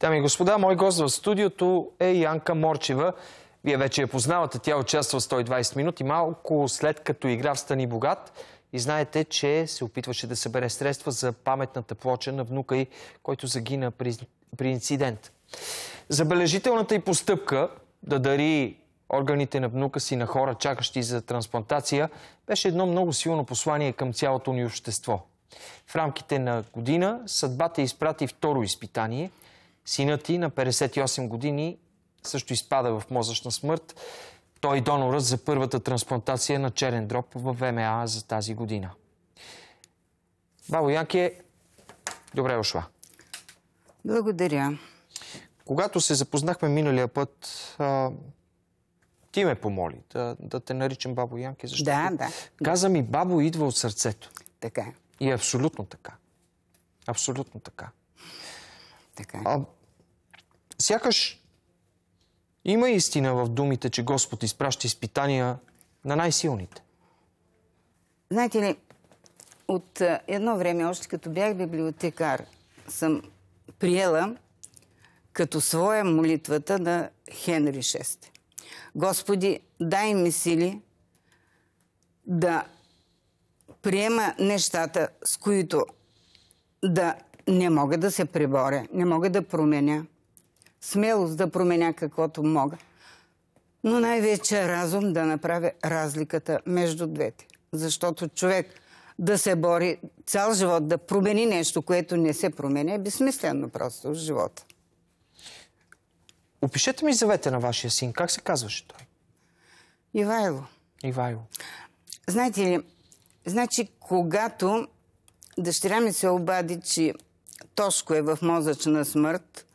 Дами и господа, мой гост в студиото е Янка Морчева. Вие вече я познавате, тя участва в 120 минути, малко след като игра в Стани богат. И знаете, че се опитваше да събере средства за паметната плоча на внука й, който загина при, при инцидент. Забележителната й постъпка да дари органите на внука си на хора, чакащи за трансплантация, беше едно много силно послание към цялото ни общество. В рамките на година съдбата изпрати второ изпитание – Синът ти на 58 години също изпада в мозъчна смърт. Той е донорът за първата трансплантация на черен дроб в ВМА за тази година. Бабо Янке, добре ушла. Благодаря. Когато се запознахме миналия път, а, ти ме помоли да, да те наричам Бабо Янке, защото да, да. каза ми, Бабо идва от сърцето. Така. Е. И е абсолютно така. Абсолютно така. Така. А, сякаш има истина в думите, че Господ изпраща изпитания на най-силните. Знаете ли, от е, едно време, още като бях библиотекар, съм приела като своя молитвата на Хенри VI. Господи, дай ми сили да приема нещата, с които да не мога да се приборя, не мога да променя. Смелост да променя каквото мога. Но най-вече разум да направя разликата между двете. Защото човек да се бори цял живот, да промени нещо, което не се променя, е безсмислено просто в живота. Опишете ми завета на вашия син. Как се казваше той? Ивайло. Ивайло. Знаете ли, значи, когато дъщеря ми се обади, че Тошко е в мозъчна смърт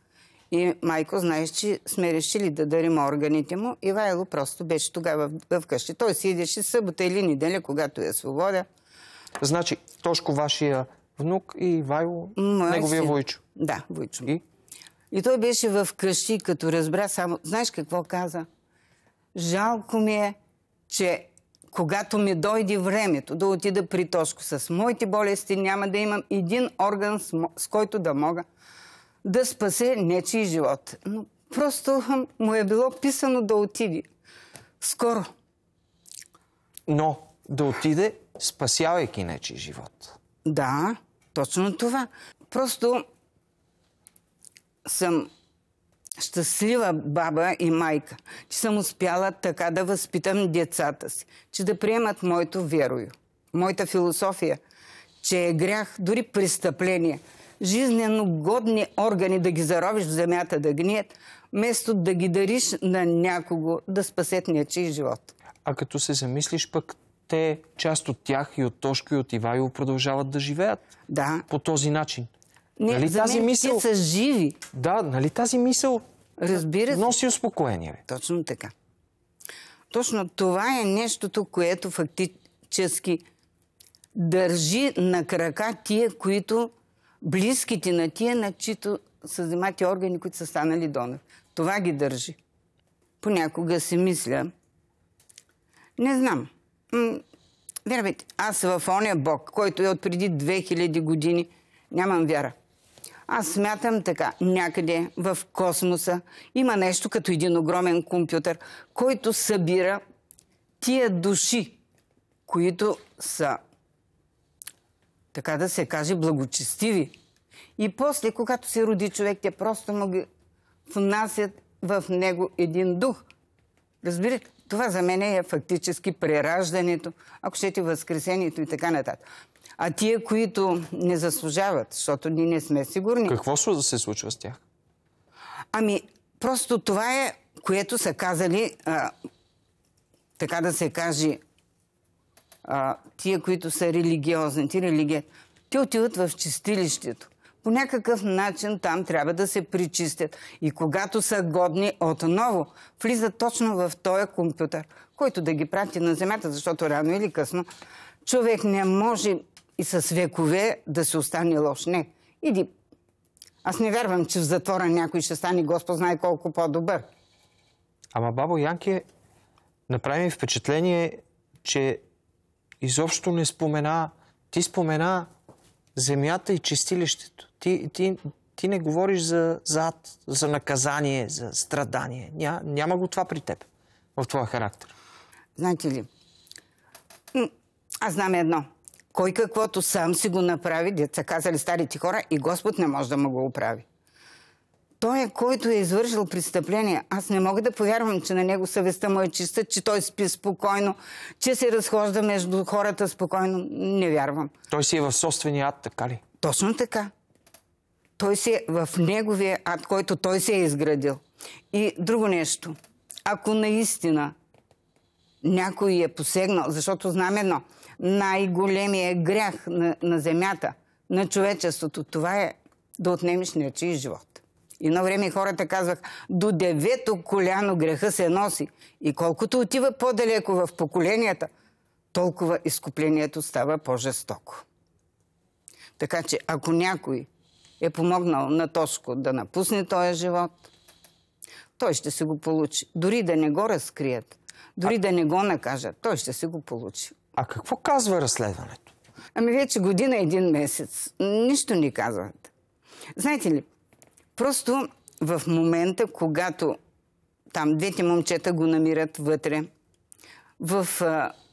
и майко, знаеш, че сме решили да дарим органите му. И Вайло просто беше тогава вкъщи. Той си идеше събота или неделя, когато я е свобода. Значи, Тошко вашия внук и Вайло, Мой неговия си. Войчо. Да, Войчо. И? И той беше в къщи, като разбра само... Знаеш какво каза? Жалко ми е, че когато ми дойде времето да отида при Тошко с моите болести, няма да имам един орган, с който да мога да спасе нечи живот. Но просто му е било писано да отиде. Скоро. Но да отиде, спасявайки нечи живот. Да, точно това. Просто съм щастлива баба и майка, че съм успяла така да възпитам децата си, че да приемат моето верою, моята философия, че е грях, дори престъпление, жизненно годни органи да ги заровиш в земята да гният, вместо да ги дариш на някого да спасет нечий живот. А като се замислиш пък, те, част от тях и от Тошко и от Ивайло продължават да живеят. Да. По този начин. Не, нали за тази мисъл... са живи. Да, нали тази мисъл Разбира се. носи успокоение. Точно така. Точно това е нещото, което фактически държи на крака тия, които близките на тия, на чието вземати органи, които са станали донор. Това ги държи. Понякога си мисля, не знам. Вярвайте, аз в ония Бог, който е от преди 2000 години, нямам вяра. Аз смятам така, някъде в космоса има нещо като един огромен компютър, който събира тия души, които са, така да се каже, благочестиви. И после, когато се роди човек, те просто му ги внасят в него един дух. Разбирате? Това за мен е фактически прераждането, ако ще ти възкресението и така нататък. А тия, които не заслужават, защото ние не сме сигурни. Какво се случва с тях? Ами, просто това е, което са казали, а, така да се каже, а, тия, които са религиозни, ти религия, те отиват в чистилището. По някакъв начин там трябва да се причистят. И когато са годни отново, влизат точно в този компютър, който да ги прати на земята, защото рано или късно човек не може и с векове да се остане лош. Не. Иди. Аз не вярвам, че в затвора някой ще стане Господ знае колко по-добър. Ама бабо Янке, направи ми впечатление, че изобщо не спомена... Ти спомена земята и чистилището. Ти, ти, ти не говориш за, за ад, за наказание, за страдание. Ня, няма го това при теб, в твоя характер. Знаете ли, аз знам едно – кой каквото сам си го направи, деца казали старите хора, и Господ не може да му го оправи. Той е който е извършил престъпление. Аз не мога да повярвам, че на него съвестта му е чиста, че той спи спокойно, че се разхожда между хората спокойно. Не вярвам. Той си е в собствения ад, така ли? Точно така. Той си е в неговия ад, който той се е изградил. И друго нещо. Ако наистина някой е посегнал, защото знам едно – най-големия грях на, на земята, на човечеството. Това е да отнемеш нечи живот. И на време хората казвах, до девето коляно греха се носи. И колкото отива по-далеко в поколенията, толкова изкуплението става по-жестоко. Така че, ако някой е помогнал на Тошко да напусне този живот, той ще се го получи. Дори да не го разкрият, дори а... да не го накажат, той ще се го получи. А какво казва разследването? Ами вече година, един месец. Нищо ни казват. Знаете ли, просто в момента, когато там двете момчета го намират вътре, в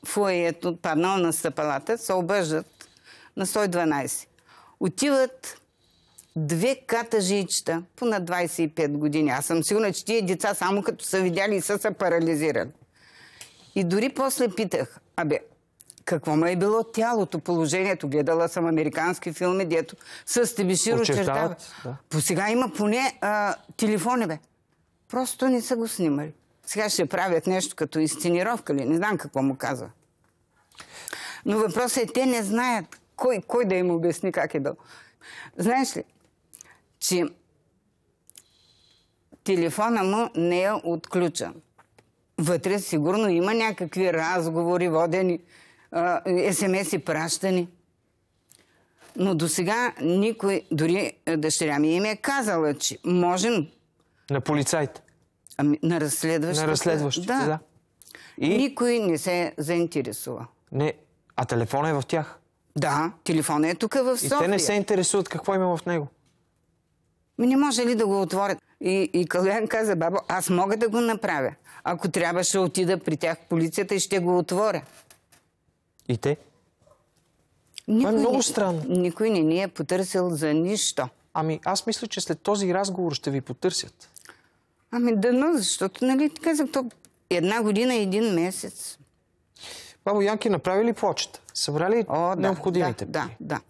фуаето, паднал на стъпалата, се обаждат на 112. Отиват две ката жичета по на 25 години. Аз съм сигурна, че тия деца само като са видяли и са се парализирали. И дори после питах, абе, какво ме е било тялото, положението. Гледала съм американски филми, дето с Тебешир очертава. Да. По сега има поне а, телефони, бе. Просто не са го снимали. Сега ще правят нещо като изценировка ли? Не знам какво му каза. Но въпросът е, те не знаят кой, кой да им обясни как е дал. Знаеш ли, че телефона му не е отключен. Вътре сигурно има някакви разговори водени. СМС-и пращани. Но до сега никой, дори е, дъщеря ми им е казала, че можем... На полицайите? Ами, на разследващите. На разследващите, да. да. И... Никой не се е заинтересува. Не, а телефона е в тях? Да, телефона е тук в София. И те не се интересуват какво има в него? Ми не може ли да го отворят? И, и Калян каза, бабо, аз мога да го направя. Ако трябваше отида при тях полицията и ще го отворя. И те? Никой Това е много странно. Никой не ни е потърсил за нищо. Ами аз мисля, че след този разговор ще ви потърсят. Ами дано, защото, нали, ти казах, то една година и един месец. Бабо Янки, направи ли плочета? Събрали О, да, необходимите? Да, да, да.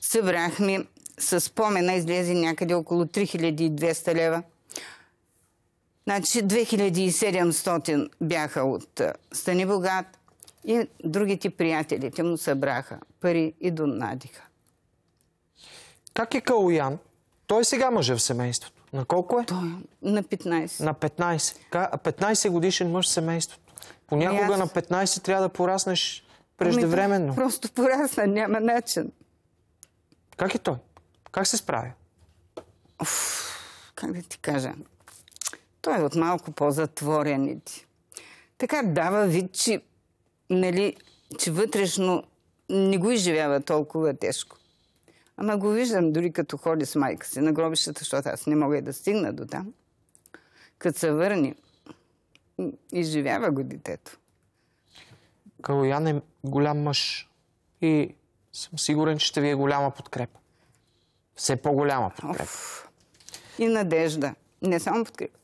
Събрахме с спомена излезе някъде около 3200 лева. Значи 2700 бяха от Стани Богат. И другите приятелите му събраха пари и донадиха. Как е Калуян? Той е сега мъж е в семейството. На колко е? Той е на 15. На 15. 15 годишен мъж в семейството. Понякога ами аз... на 15 трябва да пораснеш преждевременно. Ами, просто порасна, няма начин. Как е той? Как се справя? как да ти кажа? Той е от малко по-затворен. Така дава вид, че нали, че вътрешно не го изживява толкова тежко. Ама го виждам дори като ходи с майка си на гробищата, защото аз не мога и да стигна до там. Като се върни, изживява го детето. Калоян е голям мъж и съм сигурен, че ще ви е голяма подкрепа. Все по-голяма подкрепа. Оф. И надежда. Не само подкрепа.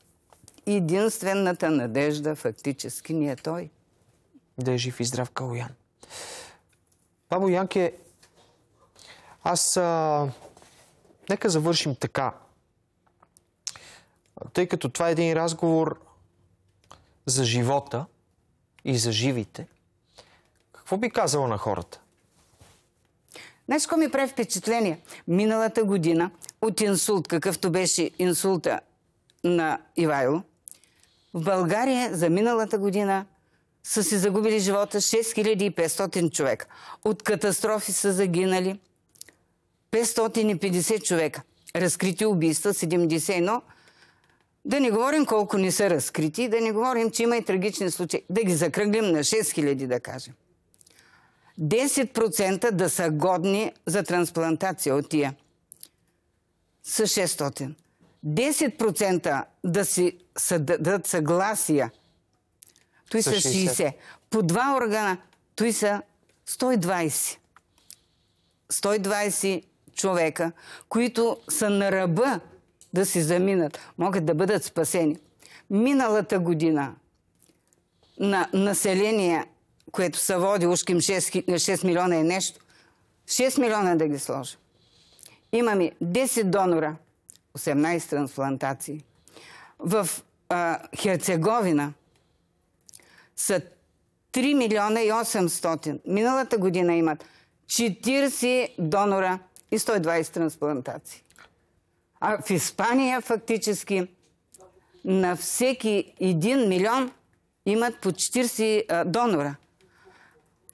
Единствената надежда фактически ни е той да е жив и здрав Калоян. Бабо Янке, аз... А... Нека завършим така. Тъй като това е един разговор за живота и за живите, какво би казала на хората? Знаеш, ми прави впечатление? Миналата година от инсулт, какъвто беше инсулта на Ивайло, в България за миналата година са си загубили живота 6500 човека. От катастрофи са загинали 550 човека. Разкрити убийства 71. Да не говорим колко не са разкрити, да не говорим, че има и трагични случаи. Да ги закръглим на 6000, да кажем. 10% да са годни за трансплантация от тия. Са 600. 10% да си дадат съгласия – той са 60. По два органа, той са 120. 120 човека, които са на ръба да си заминат, могат да бъдат спасени. Миналата година на население, което се води ушким 6, 6 милиона и нещо, 6 милиона да ги сложа. Имаме 10 донора, 18 трансплантации. В а, Херцеговина са 3 милиона и 800. Миналата година имат 40 донора и 120 трансплантации. А в Испания фактически на всеки 1 милион имат по 40 донора.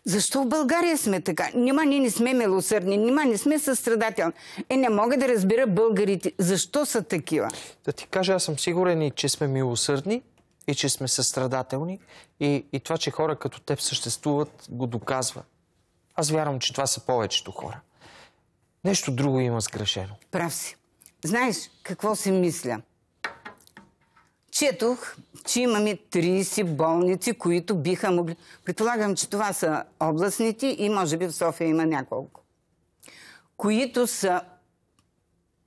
Защо в България сме така? Нима ние не сме милосърдни, нима не сме състрадателни. Е, не мога да разбира българите. Защо са такива? Да ти кажа, аз съм сигурен и че сме милосърдни, и че сме състрадателни и, и това, че хора като теб съществуват, го доказва. Аз вярвам, че това са повечето хора. Нещо друго има сгрешено. Прав си. Знаеш какво си мисля? Четох, че имаме 30 болници, които биха могли... Предполагам, че това са областните и може би в София има няколко. Които са...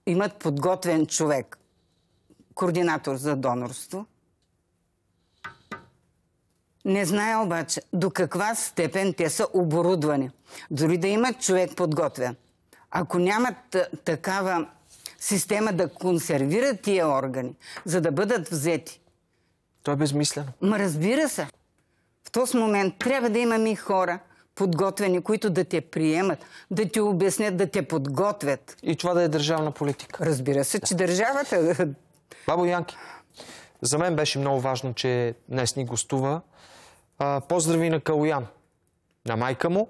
имат подготвен човек. Координатор за донорство – не знае обаче до каква степен те са оборудвани. Дори да имат човек подготвен. Ако нямат такава система да консервират тия органи, за да бъдат взети. То е безмислено. Ма разбира се. В този момент трябва да имаме и хора, подготвени, които да те приемат, да ти обяснят, да те подготвят. И това да е държавна политика. Разбира се, да. че държавата... Бабо Янки, за мен беше много важно, че днес ни гостува. А, поздрави на Калуян, на майка му.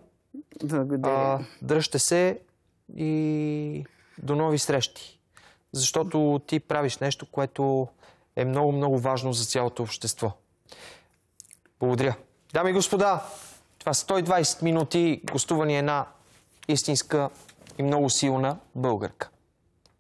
Благодаря. А, дръжте се и до нови срещи. Защото ти правиш нещо, което е много-много важно за цялото общество. Благодаря. Дами и господа, това 120 минути гостуване една истинска и много силна българка.